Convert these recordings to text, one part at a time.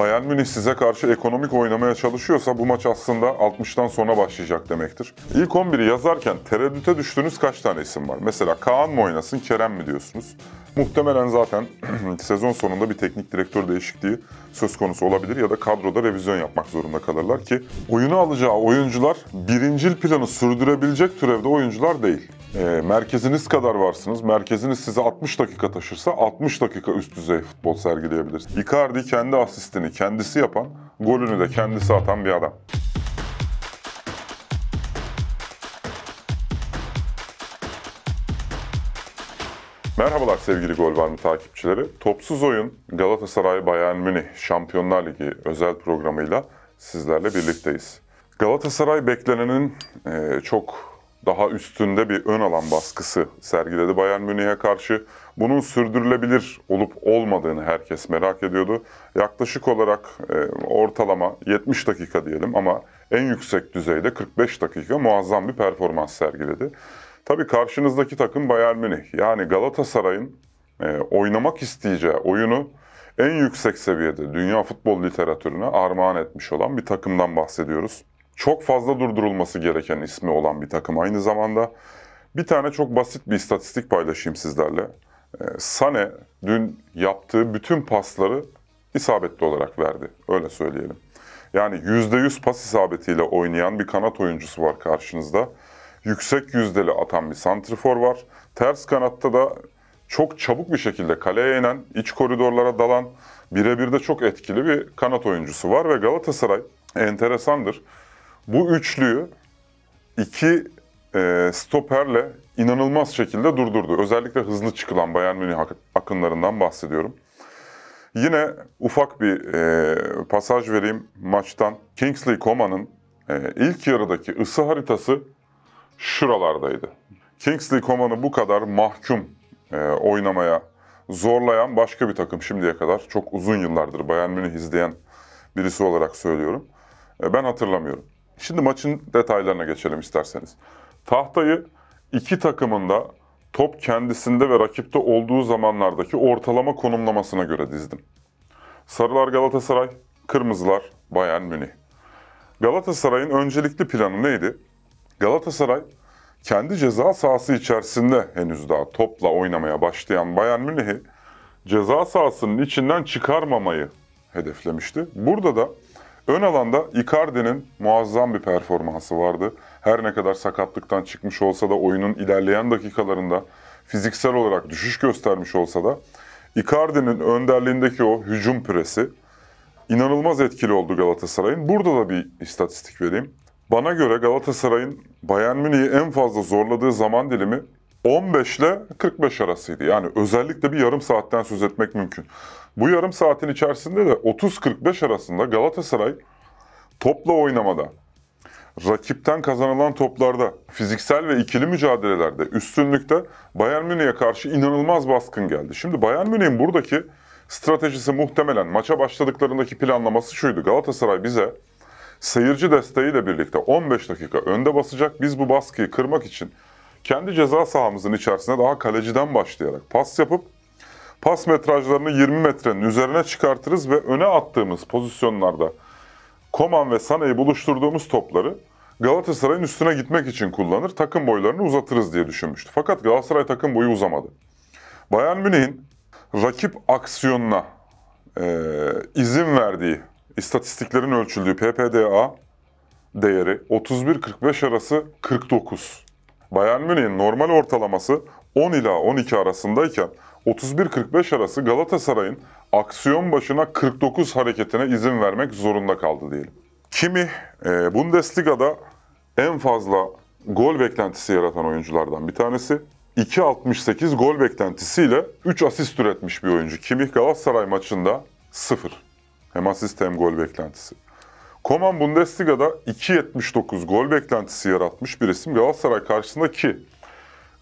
Bayern Münih size karşı ekonomik oynamaya çalışıyorsa bu maç aslında 60'tan sonra başlayacak demektir. İlk 11'i yazarken tereddüte düştüğünüz kaç tane isim var? Mesela Kaan mı oynasın, Kerem mi diyorsunuz? Muhtemelen zaten sezon sonunda bir teknik direktör değişikliği söz konusu olabilir ya da kadroda revizyon yapmak zorunda kalırlar ki oyunu alacağı oyuncular birincil planı sürdürebilecek türevde oyuncular değil. E, merkeziniz kadar varsınız. Merkeziniz size 60 dakika taşırsa 60 dakika üst düzey futbol sergileyebilir. Icardi kendi asistini kendisi yapan, golünü de kendisi atan bir adam. Merhabalar sevgili Gol Var takipçileri. Topsuz Oyun Galatasaray Bayern Münih Şampiyonlar Ligi özel programıyla sizlerle birlikteyiz. Galatasaray beklenenin e, çok daha üstünde bir ön alan baskısı sergiledi Bayern Münih'e karşı. Bunun sürdürülebilir olup olmadığını herkes merak ediyordu. Yaklaşık olarak e, ortalama 70 dakika diyelim ama en yüksek düzeyde 45 dakika muazzam bir performans sergiledi. Tabii karşınızdaki takım Bayern Münih. Yani Galatasaray'ın e, oynamak isteyeceği oyunu en yüksek seviyede dünya futbol literatürüne armağan etmiş olan bir takımdan bahsediyoruz çok fazla durdurulması gereken ismi olan bir takım aynı zamanda. Bir tane çok basit bir istatistik paylaşayım sizlerle. Ee, Sane dün yaptığı bütün pasları isabetli olarak verdi. Öyle söyleyelim. Yani %100 pas isabetiyle oynayan bir kanat oyuncusu var karşınızda. Yüksek yüzdeli atan bir santrifor var. Ters kanatta da çok çabuk bir şekilde kaleye inen, iç koridorlara dalan, birebir de çok etkili bir kanat oyuncusu var ve Galatasaray enteresandır. Bu üçlüyü iki e, stoperle inanılmaz şekilde durdurdu. Özellikle hızlı çıkılan Bayern Münih akınlarından bahsediyorum. Yine ufak bir e, pasaj vereyim maçtan. Kingsley Coman'ın e, ilk yarıdaki ısı haritası şuralardaydı. Kingsley Coman'ı bu kadar mahkum e, oynamaya zorlayan başka bir takım şimdiye kadar. Çok uzun yıllardır Bayern Münih izleyen birisi olarak söylüyorum. E, ben hatırlamıyorum. Şimdi maçın detaylarına geçelim isterseniz. Tahtayı iki takımında top kendisinde ve rakipte olduğu zamanlardaki ortalama konumlamasına göre dizdim. Sarılar Galatasaray, kırmızılar Bayern Münih. Galatasaray'ın öncelikli planı neydi? Galatasaray kendi ceza sahası içerisinde henüz daha topla oynamaya başlayan Bayern Münih'i ceza sahasının içinden çıkarmamayı hedeflemişti. Burada da Ön alanda Icardi'nin muazzam bir performansı vardı. Her ne kadar sakatlıktan çıkmış olsa da oyunun ilerleyen dakikalarında fiziksel olarak düşüş göstermiş olsa da Icardi'nin önderliğindeki o hücum presi inanılmaz etkili oldu Galatasaray'ın. Burada da bir istatistik vereyim. Bana göre Galatasaray'ın Bayern Münih'i en fazla zorladığı zaman dilimi 15 ile 45 arasıydı. Yani özellikle bir yarım saatten söz etmek mümkün. Bu yarım saatin içerisinde de 30-45 arasında Galatasaray topla oynamada, rakipten kazanılan toplarda, fiziksel ve ikili mücadelelerde, üstünlükte Bayern Münih'e karşı inanılmaz baskın geldi. Şimdi Bayern Münih'in buradaki stratejisi muhtemelen maça başladıklarındaki planlaması şuydu. Galatasaray bize seyirci desteğiyle birlikte 15 dakika önde basacak. Biz bu baskıyı kırmak için kendi ceza sahamızın içerisinde daha kaleciden başlayarak pas yapıp pas metrajlarını 20 metrenin üzerine çıkartırız ve öne attığımız pozisyonlarda Koman ve Sane'yi buluşturduğumuz topları Galatasaray'ın üstüne gitmek için kullanır, takım boylarını uzatırız diye düşünmüştü. Fakat Galatasaray takım boyu uzamadı. Bayern Münih'in rakip aksiyonuna e, izin verdiği, istatistiklerin ölçüldüğü PPDA değeri 31-45 arası 49. Bayern Münih'in normal ortalaması 10 ila 12 arasındayken 31-45 arası Galatasaray'ın aksiyon başına 49 hareketine izin vermek zorunda kaldı diyelim. Kimi e, Bundesliga'da en fazla gol beklentisi yaratan oyunculardan bir tanesi. 2.68 gol beklentisiyle 3 asist üretmiş bir oyuncu. Kimi Galatasaray maçında 0. Hem asist hem gol beklentisi. Koman Bundesliga'da 2.79 gol beklentisi yaratmış bir isim Galatasaray karşısında ki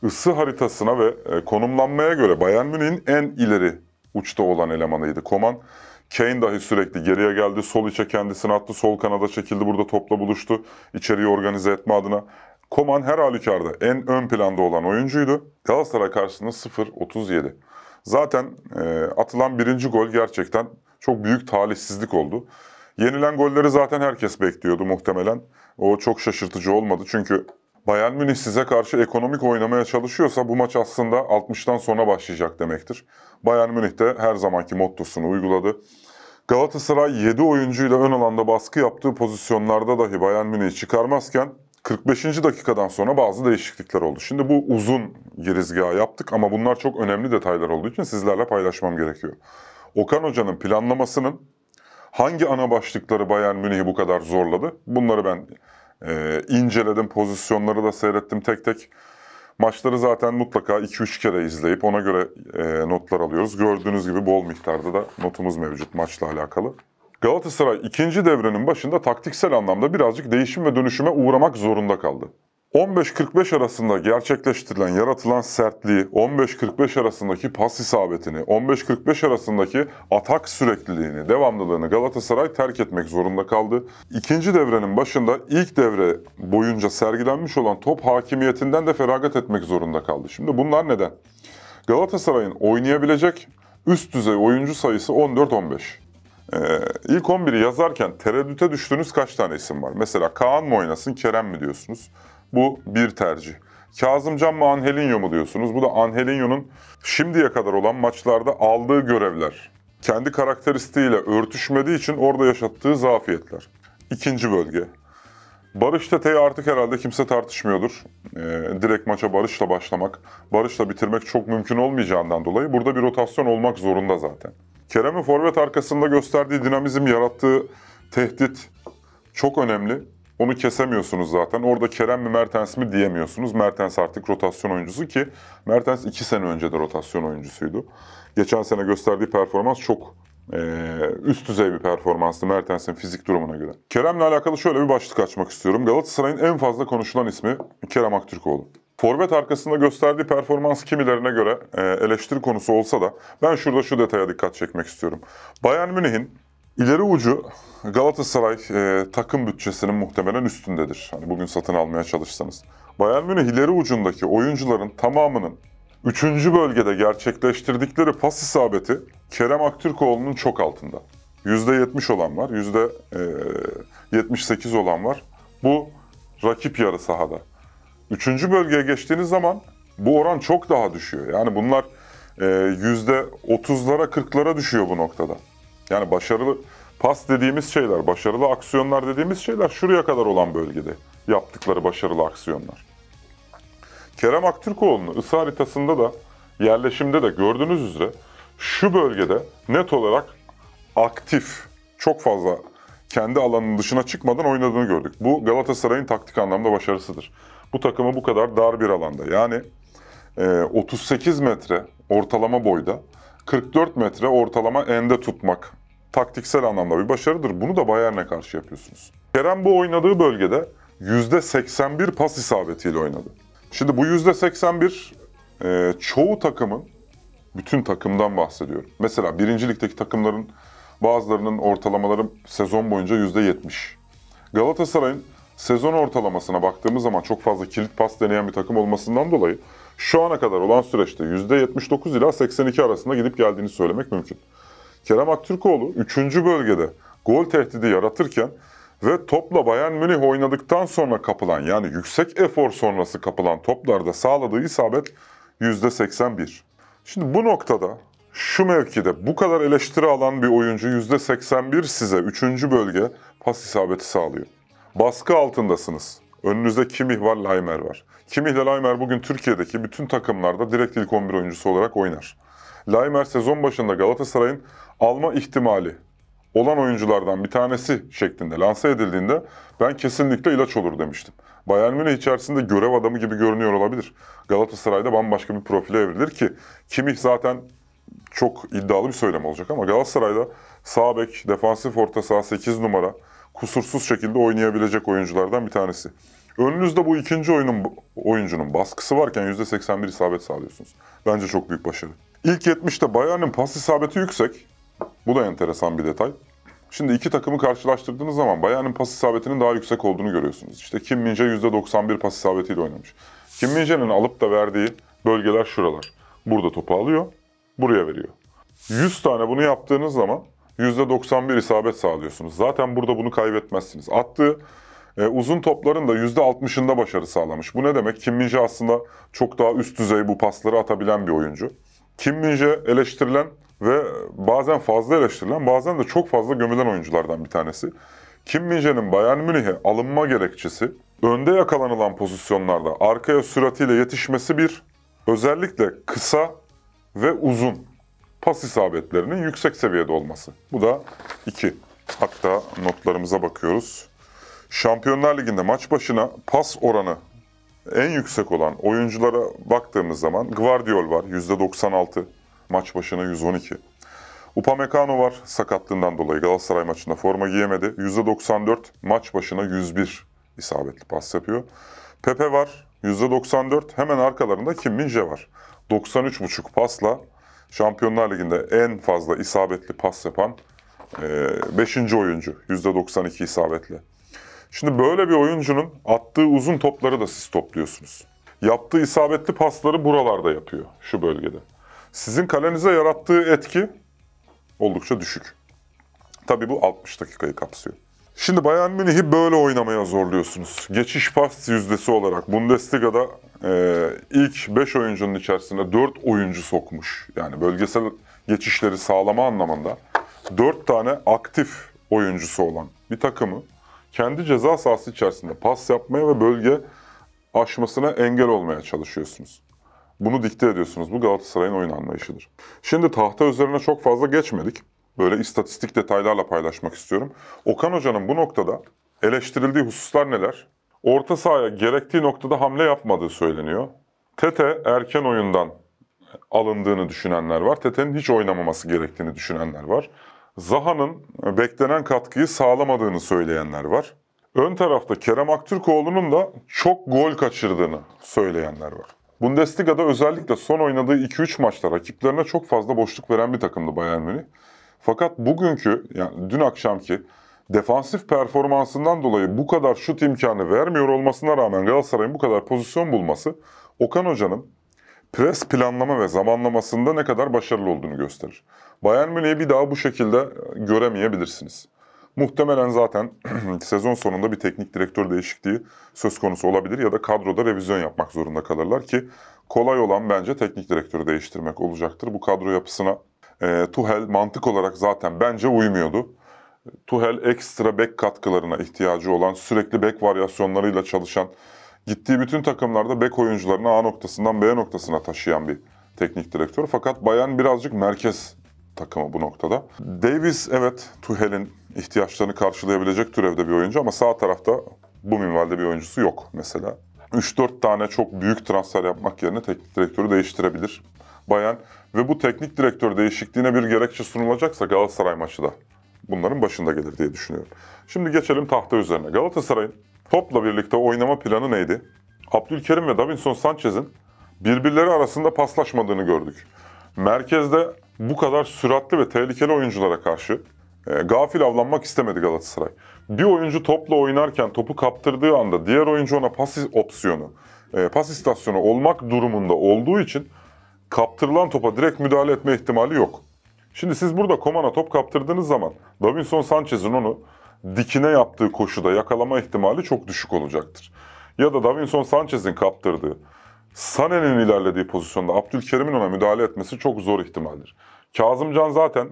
ısı haritasına ve e, konumlanmaya göre Bayern Münih'in en ileri uçta olan elemanıydı. Koman Kane dahi sürekli geriye geldi, sol içe kendisini attı, sol kanada çekildi, burada topla buluştu. İçeriği organize etme adına. Koman her halükarda en ön planda olan oyuncuydu. Galatasaray karşısında 0-37. Zaten e, atılan birinci gol gerçekten çok büyük talihsizlik oldu. Yenilen golleri zaten herkes bekliyordu muhtemelen. O çok şaşırtıcı olmadı çünkü Bayern Münih size karşı ekonomik oynamaya çalışıyorsa bu maç aslında 60'tan sonra başlayacak demektir. Bayern Münih de her zamanki mottosunu uyguladı. Galatasaray 7 oyuncuyla ön alanda baskı yaptığı pozisyonlarda dahi Bayern Münih'i çıkarmazken 45. dakikadan sonra bazı değişiklikler oldu. Şimdi bu uzun girizgahı yaptık ama bunlar çok önemli detaylar olduğu için sizlerle paylaşmam gerekiyor. Okan Hoca'nın planlamasının Hangi ana başlıkları Bayern Münih'i bu kadar zorladı? Bunları ben e, inceledim, pozisyonları da seyrettim tek tek. Maçları zaten mutlaka 2-3 kere izleyip ona göre e, notlar alıyoruz. Gördüğünüz gibi bol miktarda da notumuz mevcut maçla alakalı. Galatasaray ikinci devrenin başında taktiksel anlamda birazcık değişim ve dönüşüme uğramak zorunda kaldı. 15-45 arasında gerçekleştirilen, yaratılan sertliği, 15-45 arasındaki pas isabetini, 15-45 arasındaki atak sürekliliğini, devamlılığını Galatasaray terk etmek zorunda kaldı. İkinci devrenin başında ilk devre boyunca sergilenmiş olan top hakimiyetinden de feragat etmek zorunda kaldı. Şimdi bunlar neden? Galatasaray'ın oynayabilecek üst düzey oyuncu sayısı 14-15. Ee, ilk 11'i yazarken tereddüte düştüğünüz kaç tane isim var? Mesela Kaan mı oynasın, Kerem mi diyorsunuz? Bu bir tercih. Kazımcan mı Angelinho mu diyorsunuz? Bu da Angelinho'nun şimdiye kadar olan maçlarda aldığı görevler. Kendi karakteristiğiyle örtüşmediği için orada yaşattığı zafiyetler. İkinci bölge. Barış Tete'yi artık herhalde kimse tartışmıyordur. Ee, direkt maça Barış'la başlamak, Barış'la bitirmek çok mümkün olmayacağından dolayı burada bir rotasyon olmak zorunda zaten. Kerem'in forvet arkasında gösterdiği dinamizm, yarattığı tehdit çok önemli. Onu kesemiyorsunuz zaten. Orada Kerem mi Mertens mi diyemiyorsunuz. Mertens artık rotasyon oyuncusu ki Mertens 2 sene önce de rotasyon oyuncusuydu. Geçen sene gösterdiği performans çok e, üst düzey bir performanstı Mertens'in fizik durumuna göre. Kerem'le alakalı şöyle bir başlık açmak istiyorum. Galatasaray'ın en fazla konuşulan ismi Kerem Aktürkoğlu. Forvet arkasında gösterdiği performans kimilerine göre eleştiri konusu olsa da ben şurada şu detaya dikkat çekmek istiyorum. Bayern Münih'in İleri ucu Galatasaray e, takım bütçesinin muhtemelen üstündedir. Hani bugün satın almaya çalışsanız. Bayern Münih ileri ucundaki oyuncuların tamamının 3. bölgede gerçekleştirdikleri pas isabeti Kerem Aktürkoğlu'nun çok altında. %70 olan var, %78 e, olan var. Bu rakip yarı sahada. 3. bölgeye geçtiğiniz zaman bu oran çok daha düşüyor. Yani bunlar %30'lara e, 40'lara düşüyor bu noktada. Yani başarılı pas dediğimiz şeyler, başarılı aksiyonlar dediğimiz şeyler şuraya kadar olan bölgede yaptıkları başarılı aksiyonlar. Kerem Aktürkoğlu'nu ısı haritasında da yerleşimde de gördüğünüz üzere şu bölgede net olarak aktif, çok fazla kendi alanının dışına çıkmadan oynadığını gördük. Bu Galatasaray'ın taktik anlamda başarısıdır. Bu takımı bu kadar dar bir alanda yani 38 e, metre ortalama boyda 44 metre ortalama ende tutmak taktiksel anlamda bir başarıdır. Bunu da Bayern'e karşı yapıyorsunuz. Kerem bu oynadığı bölgede %81 pas isabetiyle oynadı. Şimdi bu %81 e, çoğu takımın, bütün takımdan bahsediyorum. Mesela birincilikteki takımların bazılarının ortalamaları sezon boyunca %70. Galatasaray'ın sezon ortalamasına baktığımız zaman çok fazla kilit pas deneyen bir takım olmasından dolayı şu ana kadar olan süreçte %79 ila 82 arasında gidip geldiğini söylemek mümkün. Kerem Aktürkoğlu 3. bölgede gol tehdidi yaratırken ve topla Bayern Münih oynadıktan sonra kapılan yani yüksek efor sonrası kapılan toplarda sağladığı isabet %81. Şimdi bu noktada şu mevkide bu kadar eleştiri alan bir oyuncu %81 size 3. bölge pas isabeti sağlıyor. Baskı altındasınız. Önünüzde Kimih var, Laimer var. Kimih ile Laimer bugün Türkiye'deki bütün takımlarda direkt ilk 11 oyuncusu olarak oynar. Laimer sezon başında Galatasaray'ın alma ihtimali olan oyunculardan bir tanesi şeklinde lanse edildiğinde ben kesinlikle ilaç olur demiştim. Bayern Münih içerisinde görev adamı gibi görünüyor olabilir. Galatasaray'da bambaşka bir profile evrilir ki Kimi zaten çok iddialı bir söylem olacak ama Galatasaray'da sağ bek, defansif orta saha 8 numara kusursuz şekilde oynayabilecek oyunculardan bir tanesi. Önünüzde bu ikinci oyunun oyuncunun baskısı varken %81 isabet sağlıyorsunuz. Bence çok büyük başarı. İlk 70'te Bayern'in pas isabeti yüksek. Bu da enteresan bir detay. Şimdi iki takımı karşılaştırdığınız zaman Bayern'in pas isabetinin daha yüksek olduğunu görüyorsunuz. İşte Kim Minje %91 pas isabetiyle oynamış. Kim Minje'nin alıp da verdiği bölgeler şuralar. Burada topu alıyor, buraya veriyor. 100 tane bunu yaptığınız zaman %91 isabet sağlıyorsunuz. Zaten burada bunu kaybetmezsiniz. Attığı e, uzun topların da %60'ında başarı sağlamış. Bu ne demek? Kim Minje aslında çok daha üst düzey bu pasları atabilen bir oyuncu. Kim Minje eleştirilen ve bazen fazla eleştirilen, bazen de çok fazla gömülen oyunculardan bir tanesi. Kim Minje'nin Bayern Münih'e alınma gerekçesi, önde yakalanılan pozisyonlarda arkaya süratiyle yetişmesi bir, özellikle kısa ve uzun pas isabetlerinin yüksek seviyede olması. Bu da iki. Hatta notlarımıza bakıyoruz. Şampiyonlar Ligi'nde maç başına pas oranı en yüksek olan oyunculara baktığımız zaman Guardiol var %96, Maç başına 112. Upamecano var. Sakatlığından dolayı Galatasaray maçında forma giyemedi. %94 maç başına 101 isabetli pas yapıyor. Pepe var. %94 hemen arkalarında Kim Minje var. 93,5 pasla Şampiyonlar Ligi'nde en fazla isabetli pas yapan 5. E, oyuncu. %92 isabetle. Şimdi böyle bir oyuncunun attığı uzun topları da siz topluyorsunuz. Yaptığı isabetli pasları buralarda yapıyor, şu bölgede sizin kalenize yarattığı etki oldukça düşük. Tabi bu 60 dakikayı kapsıyor. Şimdi Bayern Münih'i böyle oynamaya zorluyorsunuz. Geçiş pas yüzdesi olarak Bundesliga'da e, ilk 5 oyuncunun içerisinde 4 oyuncu sokmuş. Yani bölgesel geçişleri sağlama anlamında 4 tane aktif oyuncusu olan bir takımı kendi ceza sahası içerisinde pas yapmaya ve bölge aşmasına engel olmaya çalışıyorsunuz. Bunu dikte ediyorsunuz. Bu Galatasaray'ın oyun anlayışıdır. Şimdi tahta üzerine çok fazla geçmedik. Böyle istatistik detaylarla paylaşmak istiyorum. Okan Hoca'nın bu noktada eleştirildiği hususlar neler? Orta sahaya gerektiği noktada hamle yapmadığı söyleniyor. Tete erken oyundan alındığını düşünenler var. Tete'nin hiç oynamaması gerektiğini düşünenler var. Zaha'nın beklenen katkıyı sağlamadığını söyleyenler var. Ön tarafta Kerem Aktürkoğlu'nun da çok gol kaçırdığını söyleyenler var. Bundesliga'da özellikle son oynadığı 2-3 maçta rakiplerine çok fazla boşluk veren bir takımdı Bayern Münih. Fakat bugünkü yani dün akşamki defansif performansından dolayı bu kadar şut imkanı vermiyor olmasına rağmen Galatasaray'ın bu kadar pozisyon bulması Okan Hoca'nın pres planlama ve zamanlamasında ne kadar başarılı olduğunu gösterir. Bayern Münih'i bir daha bu şekilde göremeyebilirsiniz. Muhtemelen zaten sezon sonunda bir teknik direktör değişikliği söz konusu olabilir ya da kadroda revizyon yapmak zorunda kalırlar ki kolay olan bence teknik direktörü değiştirmek olacaktır. Bu kadro yapısına e, Tuhel mantık olarak zaten bence uymuyordu. Tuhel ekstra bek katkılarına ihtiyacı olan, sürekli bek varyasyonlarıyla çalışan, gittiği bütün takımlarda bek oyuncularını A noktasından B noktasına taşıyan bir teknik direktör. Fakat Bayern birazcık merkez takımı bu noktada. Davis evet Tuhel'in ihtiyaçlarını karşılayabilecek türevde bir oyuncu ama sağ tarafta bu minvalde bir oyuncusu yok mesela. 3-4 tane çok büyük transfer yapmak yerine teknik direktörü değiştirebilir. Bayan ve bu teknik direktör değişikliğine bir gerekçe sunulacaksa Galatasaray maçı da bunların başında gelir diye düşünüyorum. Şimdi geçelim tahta üzerine. Galatasaray'ın topla birlikte oynama planı neydi? Abdülkerim ve Davinson Sanchez'in birbirleri arasında paslaşmadığını gördük. Merkezde bu kadar süratli ve tehlikeli oyunculara karşı e, gafil avlanmak istemedi Galatasaray. Bir oyuncu topla oynarken topu kaptırdığı anda diğer oyuncu ona pas opsiyonu, e, pas istasyonu olmak durumunda olduğu için kaptırılan topa direkt müdahale etme ihtimali yok. Şimdi siz burada Komana top kaptırdığınız zaman Davinson Sanchez'in onu dikine yaptığı koşuda yakalama ihtimali çok düşük olacaktır. Ya da Davinson Sanchez'in kaptırdığı, Sane'nin ilerlediği pozisyonda Abdülkerim'in ona müdahale etmesi çok zor ihtimaldir. Kazımcan zaten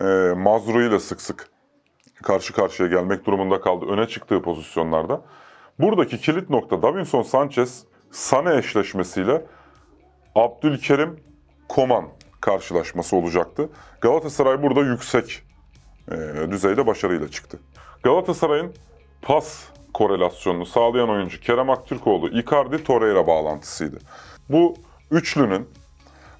ee, Mazru ile sık sık karşı karşıya gelmek durumunda kaldı öne çıktığı pozisyonlarda. Buradaki kilit nokta Davinson Sanchez Sane eşleşmesiyle Abdülkerim Koman karşılaşması olacaktı. Galatasaray burada yüksek e, düzeyde başarıyla çıktı. Galatasaray'ın pas korelasyonunu sağlayan oyuncu Kerem Aktürkoğlu, Icardi, Torreira bağlantısıydı. Bu üçlünün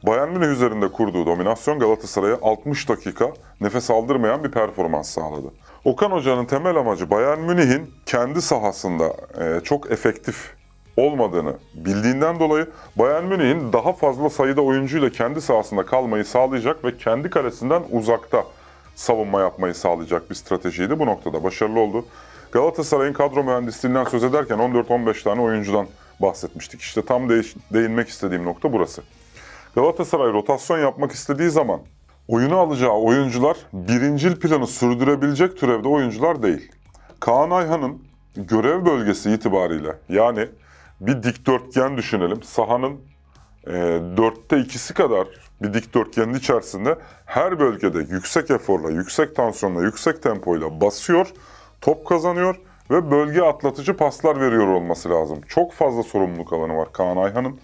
Bayern Münih üzerinde kurduğu dominasyon Galatasaray'a 60 dakika nefes aldırmayan bir performans sağladı. Okan Hoca'nın temel amacı Bayern Münih'in kendi sahasında e, çok efektif olmadığını bildiğinden dolayı Bayern Münih'in daha fazla sayıda oyuncuyla kendi sahasında kalmayı sağlayacak ve kendi kalesinden uzakta savunma yapmayı sağlayacak bir stratejiydi. Bu noktada başarılı oldu. Galatasaray'ın kadro mühendisliğinden söz ederken 14-15 tane oyuncudan bahsetmiştik. İşte tam değinmek istediğim nokta burası. Galatasaray rotasyon yapmak istediği zaman oyunu alacağı oyuncular birincil planı sürdürebilecek türevde oyuncular değil. Kaan Ayhan'ın görev bölgesi itibariyle yani bir dikdörtgen düşünelim. Sahanın e, dörtte ikisi kadar bir dikdörtgenin içerisinde her bölgede yüksek eforla, yüksek tansiyonla, yüksek tempoyla basıyor, top kazanıyor ve bölge atlatıcı paslar veriyor olması lazım. Çok fazla sorumluluk alanı var Kaan Ayhan'ın.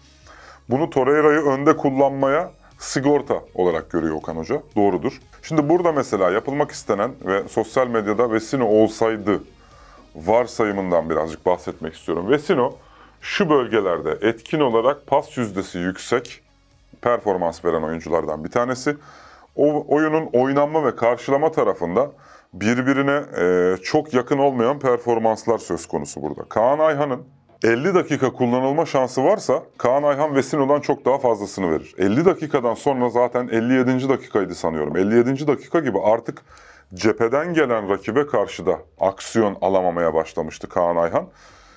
Bunu Torreira'yı önde kullanmaya sigorta olarak görüyor Okan Hoca. Doğrudur. Şimdi burada mesela yapılmak istenen ve sosyal medyada Vesino olsaydı varsayımından birazcık bahsetmek istiyorum. Vesino şu bölgelerde etkin olarak pas yüzdesi yüksek performans veren oyunculardan bir tanesi. O oyunun oynanma ve karşılama tarafında birbirine e, çok yakın olmayan performanslar söz konusu burada. Kaan Ayhan'ın 50 dakika kullanılma şansı varsa Kaan Ayhan ve Sino'dan çok daha fazlasını verir. 50 dakikadan sonra zaten 57. dakikaydı sanıyorum. 57. dakika gibi artık cepheden gelen rakibe karşı da aksiyon alamamaya başlamıştı Kaan Ayhan.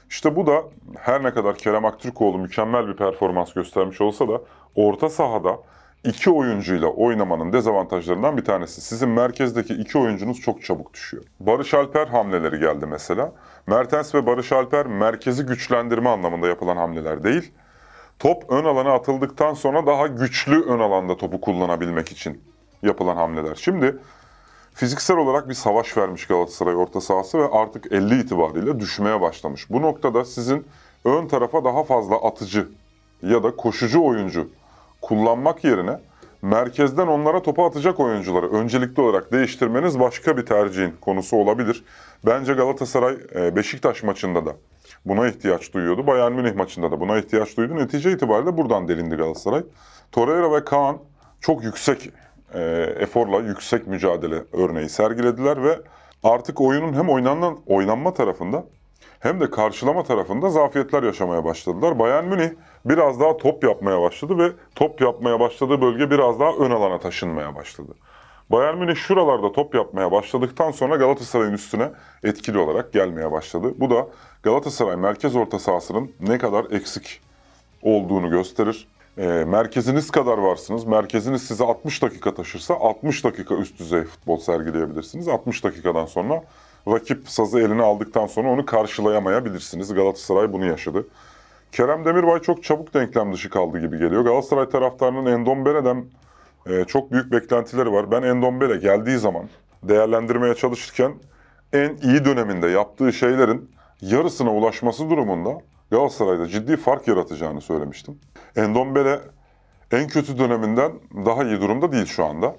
İşte bu da her ne kadar Kerem Aktürkoğlu mükemmel bir performans göstermiş olsa da orta sahada iki oyuncuyla oynamanın dezavantajlarından bir tanesi. Sizin merkezdeki iki oyuncunuz çok çabuk düşüyor. Barış Alper hamleleri geldi mesela. Mertens ve Barış Alper merkezi güçlendirme anlamında yapılan hamleler değil. Top ön alana atıldıktan sonra daha güçlü ön alanda topu kullanabilmek için yapılan hamleler. Şimdi fiziksel olarak bir savaş vermiş Galatasaray orta sahası ve artık 50 itibariyle düşmeye başlamış. Bu noktada sizin ön tarafa daha fazla atıcı ya da koşucu oyuncu kullanmak yerine merkezden onlara topu atacak oyuncuları öncelikli olarak değiştirmeniz başka bir tercihin konusu olabilir. Bence Galatasaray e, Beşiktaş maçında da buna ihtiyaç duyuyordu. Bayern Münih maçında da buna ihtiyaç duydu. Netice itibariyle buradan delindi Galatasaray. Torreira ve Kaan çok yüksek e, eforla yüksek mücadele örneği sergilediler ve artık oyunun hem oynanan, oynanma tarafında hem de karşılama tarafında zafiyetler yaşamaya başladılar. Bayern Münih biraz daha top yapmaya başladı ve top yapmaya başladığı bölge biraz daha ön alana taşınmaya başladı. Bayern Münih şuralarda top yapmaya başladıktan sonra Galatasaray'ın üstüne etkili olarak gelmeye başladı. Bu da Galatasaray merkez orta sahasının ne kadar eksik olduğunu gösterir. Ee, merkeziniz kadar varsınız. Merkeziniz size 60 dakika taşırsa 60 dakika üst düzey futbol sergileyebilirsiniz. 60 dakikadan sonra rakip sazı eline aldıktan sonra onu karşılayamayabilirsiniz. Galatasaray bunu yaşadı. Kerem Demirbay çok çabuk denklem dışı kaldı gibi geliyor. Galatasaray taraftarının Endombele'den e, çok büyük beklentileri var. Ben Endombele geldiği zaman değerlendirmeye çalışırken en iyi döneminde yaptığı şeylerin yarısına ulaşması durumunda Galatasaray'da ciddi fark yaratacağını söylemiştim. Endombele en kötü döneminden daha iyi durumda değil şu anda.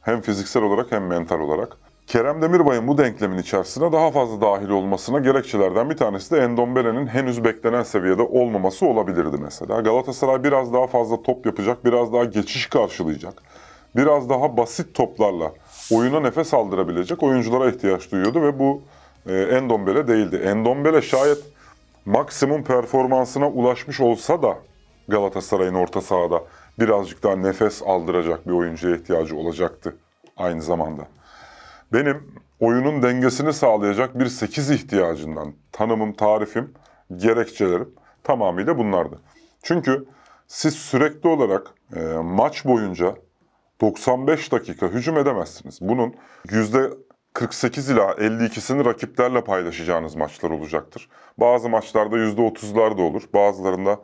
Hem fiziksel olarak hem mental olarak. Kerem Demirbay'ın bu denklemin içerisine daha fazla dahil olmasına gerekçelerden bir tanesi de Endombele'nin henüz beklenen seviyede olmaması olabilirdi mesela. Galatasaray biraz daha fazla top yapacak, biraz daha geçiş karşılayacak, biraz daha basit toplarla oyuna nefes aldırabilecek oyunculara ihtiyaç duyuyordu ve bu e, Endombele değildi. Endombele şayet maksimum performansına ulaşmış olsa da Galatasaray'ın orta sahada birazcık daha nefes aldıracak bir oyuncuya ihtiyacı olacaktı aynı zamanda. Benim oyunun dengesini sağlayacak bir 8 ihtiyacından tanımım, tarifim, gerekçelerim tamamıyla bunlardı. Çünkü siz sürekli olarak e, maç boyunca 95 dakika hücum edemezsiniz. Bunun %48 ila 52'sini rakiplerle paylaşacağınız maçlar olacaktır. Bazı maçlarda %30'lar da olur, bazılarında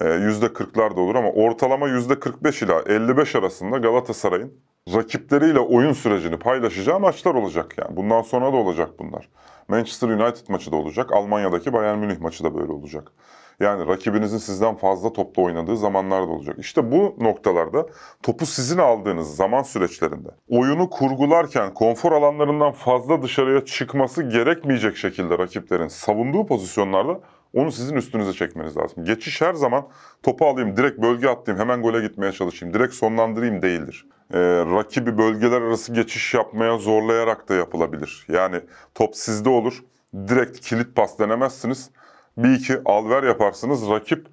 %40'lar e, da olur ama ortalama %45 ila 55 arasında Galatasaray'ın rakipleriyle oyun sürecini paylaşacağı maçlar olacak yani. Bundan sonra da olacak bunlar. Manchester United maçı da olacak. Almanya'daki Bayern Münih maçı da böyle olacak. Yani rakibinizin sizden fazla topla oynadığı zamanlar da olacak. İşte bu noktalarda topu sizin aldığınız zaman süreçlerinde oyunu kurgularken konfor alanlarından fazla dışarıya çıkması gerekmeyecek şekilde rakiplerin savunduğu pozisyonlarda onu sizin üstünüze çekmeniz lazım. Geçiş her zaman topu alayım, direkt bölge atlayayım, hemen gole gitmeye çalışayım, direkt sonlandırayım değildir e, rakibi bölgeler arası geçiş yapmaya zorlayarak da yapılabilir. Yani top sizde olur. Direkt kilit pas denemezsiniz. Bir iki alver yaparsınız. Rakip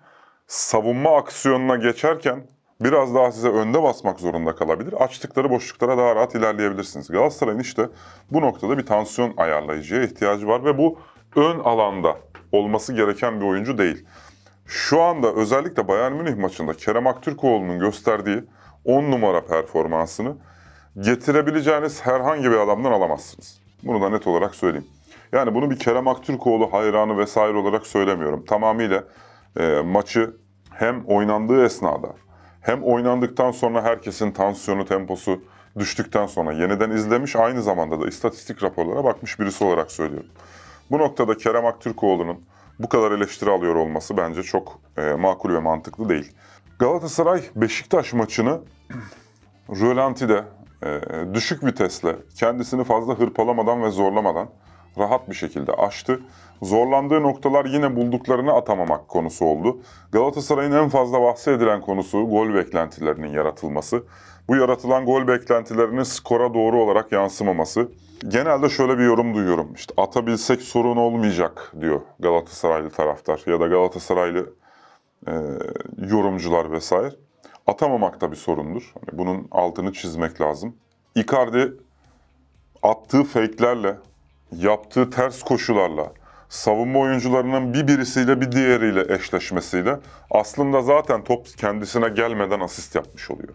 savunma aksiyonuna geçerken biraz daha size önde basmak zorunda kalabilir. Açtıkları boşluklara daha rahat ilerleyebilirsiniz. Galatasaray'ın işte bu noktada bir tansiyon ayarlayıcıya ihtiyacı var ve bu ön alanda olması gereken bir oyuncu değil. Şu anda özellikle Bayern Münih maçında Kerem Aktürkoğlu'nun gösterdiği 10 numara performansını getirebileceğiniz herhangi bir adamdan alamazsınız. Bunu da net olarak söyleyeyim. Yani bunu bir Kerem Aktürkoğlu hayranı vesaire olarak söylemiyorum. Tamamıyla e, maçı hem oynandığı esnada hem oynandıktan sonra herkesin tansiyonu, temposu düştükten sonra yeniden izlemiş aynı zamanda da istatistik raporlara bakmış birisi olarak söylüyorum. Bu noktada Kerem Aktürkoğlu'nun bu kadar eleştiri alıyor olması bence çok e, makul ve mantıklı değil. Galatasaray Beşiktaş maçını rölantide e, düşük vitesle kendisini fazla hırpalamadan ve zorlamadan rahat bir şekilde aştı. Zorlandığı noktalar yine bulduklarını atamamak konusu oldu. Galatasaray'ın en fazla bahsedilen konusu gol beklentilerinin yaratılması. Bu yaratılan gol beklentilerinin skora doğru olarak yansımaması. Genelde şöyle bir yorum duyuyorum. İşte atabilsek sorun olmayacak diyor Galatasaraylı taraftar ya da Galatasaraylı e, yorumcular vesaire atamamak da bir sorundur. Hani bunun altını çizmek lazım. Icardi attığı fake'lerle, yaptığı ters koşularla, savunma oyuncularının bir birisiyle bir diğeriyle eşleşmesiyle aslında zaten top kendisine gelmeden asist yapmış oluyor.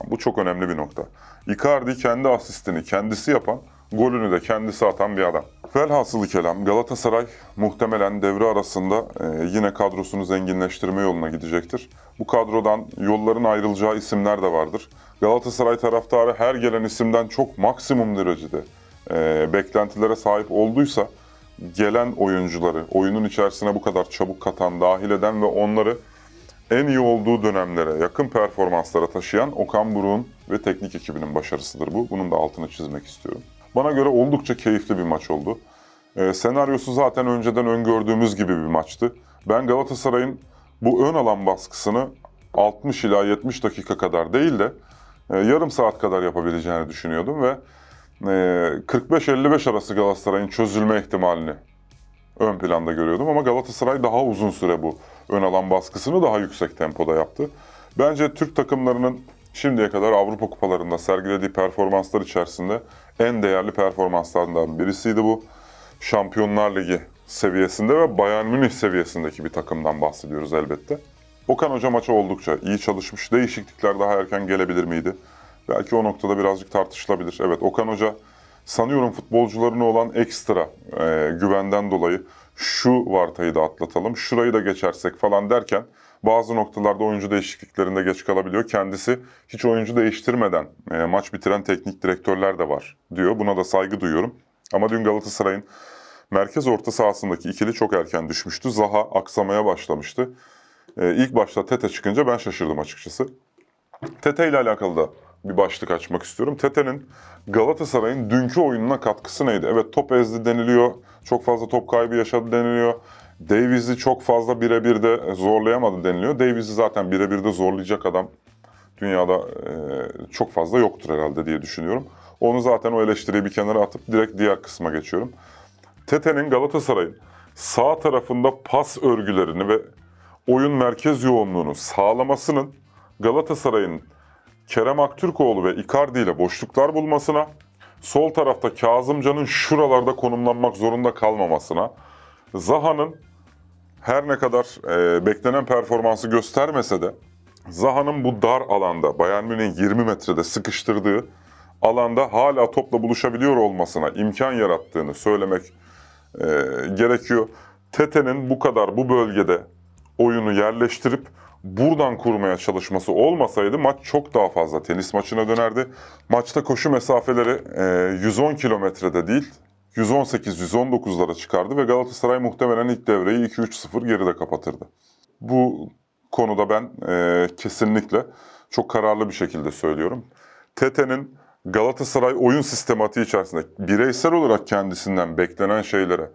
Yani bu çok önemli bir nokta. Icardi kendi asistini kendisi yapan Golünü de kendisi atan bir adam. Velhasılı kelam Galatasaray muhtemelen devre arasında e, yine kadrosunu zenginleştirme yoluna gidecektir. Bu kadrodan yolların ayrılacağı isimler de vardır. Galatasaray taraftarı her gelen isimden çok maksimum derecede e, beklentilere sahip olduysa gelen oyuncuları oyunun içerisine bu kadar çabuk katan, dahil eden ve onları en iyi olduğu dönemlere yakın performanslara taşıyan Okan Buruk'un ve teknik ekibinin başarısıdır bu. Bunun da altını çizmek istiyorum. Bana göre oldukça keyifli bir maç oldu. E, senaryosu zaten önceden öngördüğümüz gibi bir maçtı. Ben Galatasaray'ın bu ön alan baskısını 60 ila 70 dakika kadar değil de e, yarım saat kadar yapabileceğini düşünüyordum ve e, 45-55 arası Galatasaray'ın çözülme ihtimalini ön planda görüyordum ama Galatasaray daha uzun süre bu ön alan baskısını daha yüksek tempoda yaptı. Bence Türk takımlarının şimdiye kadar Avrupa kupalarında sergilediği performanslar içerisinde en değerli performanslarından birisiydi bu. Şampiyonlar Ligi seviyesinde ve Bayern Münih seviyesindeki bir takımdan bahsediyoruz elbette. Okan Hoca maça oldukça iyi çalışmış. Değişiklikler daha erken gelebilir miydi? Belki o noktada birazcık tartışılabilir. Evet Okan Hoca sanıyorum futbolcularına olan ekstra e, güvenden dolayı şu vartayı da atlatalım, şurayı da geçersek falan derken bazı noktalarda oyuncu değişikliklerinde geç kalabiliyor. Kendisi hiç oyuncu değiştirmeden e, maç bitiren teknik direktörler de var diyor. Buna da saygı duyuyorum. Ama dün Galatasaray'ın merkez orta sahasındaki ikili çok erken düşmüştü. Zaha aksamaya başlamıştı. E, ilk başta Tete çıkınca ben şaşırdım açıkçası. Tete ile alakalı da bir başlık açmak istiyorum. Tete'nin Galatasaray'ın dünkü oyununa katkısı neydi? Evet top ezdi deniliyor. Çok fazla top kaybı yaşadı deniliyor. Davies'i çok fazla birebir de e, zorlayamadı deniliyor. Davies'i zaten birebir de zorlayacak adam dünyada e, çok fazla yoktur herhalde diye düşünüyorum. Onu zaten o eleştiriyi bir kenara atıp direkt diğer kısma geçiyorum. Tete'nin Galatasaray'ın sağ tarafında pas örgülerini ve oyun merkez yoğunluğunu sağlamasının Galatasaray'ın Kerem Aktürkoğlu ve Icardi ile boşluklar bulmasına, sol tarafta Kazımcan'ın şuralarda konumlanmak zorunda kalmamasına, Zaha'nın her ne kadar e, beklenen performansı göstermese de Zaha'nın bu dar alanda Bayern Münih'in 20 metrede sıkıştırdığı alanda hala topla buluşabiliyor olmasına imkan yarattığını söylemek e, gerekiyor. Tete'nin bu kadar bu bölgede oyunu yerleştirip buradan kurmaya çalışması olmasaydı maç çok daha fazla tenis maçına dönerdi. Maçta koşu mesafeleri 110 e, kilometrede değil 118-119'lara çıkardı ve Galatasaray muhtemelen ilk devreyi 2-3-0 geride kapatırdı. Bu konuda ben e, kesinlikle çok kararlı bir şekilde söylüyorum. Tete'nin Galatasaray oyun sistematiği içerisinde bireysel olarak kendisinden beklenen şeylere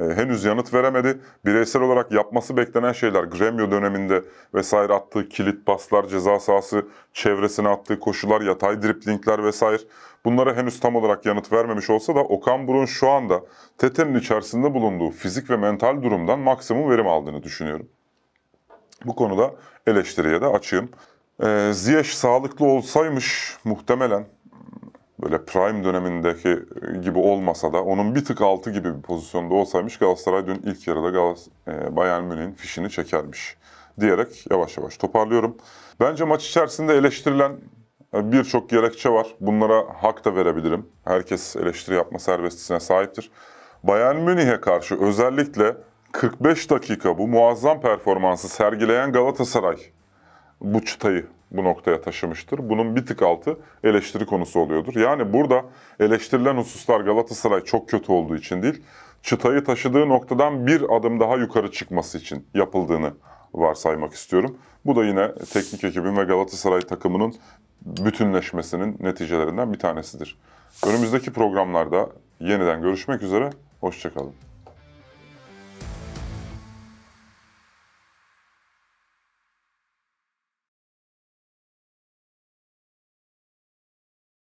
e, henüz yanıt veremedi. Bireysel olarak yapması beklenen şeyler Gremio döneminde vesaire attığı kilit paslar, ceza sahası çevresine attığı koşular, yatay driplingler vesaire bunlara henüz tam olarak yanıt vermemiş olsa da Okan Burun şu anda Tete'nin içerisinde bulunduğu fizik ve mental durumdan maksimum verim aldığını düşünüyorum. Bu konuda eleştiriye de açığım. E, Ziyech sağlıklı olsaymış muhtemelen böyle prime dönemindeki e, gibi olmasa da onun bir tık altı gibi bir pozisyonda olsaymış Galatasaray dün ilk yarıda Galatas e, Bayern Münih'in fişini çekermiş diyerek yavaş yavaş toparlıyorum. Bence maç içerisinde eleştirilen e, birçok gerekçe var. Bunlara hak da verebilirim. Herkes eleştiri yapma serbestisine sahiptir. Bayern Münih'e karşı özellikle 45 dakika bu muazzam performansı sergileyen Galatasaray bu çıtayı bu noktaya taşımıştır. Bunun bir tık altı eleştiri konusu oluyordur. Yani burada eleştirilen hususlar Galatasaray çok kötü olduğu için değil, çıtayı taşıdığı noktadan bir adım daha yukarı çıkması için yapıldığını varsaymak istiyorum. Bu da yine teknik ekibin ve Galatasaray takımının bütünleşmesinin neticelerinden bir tanesidir. Önümüzdeki programlarda yeniden görüşmek üzere, hoşçakalın.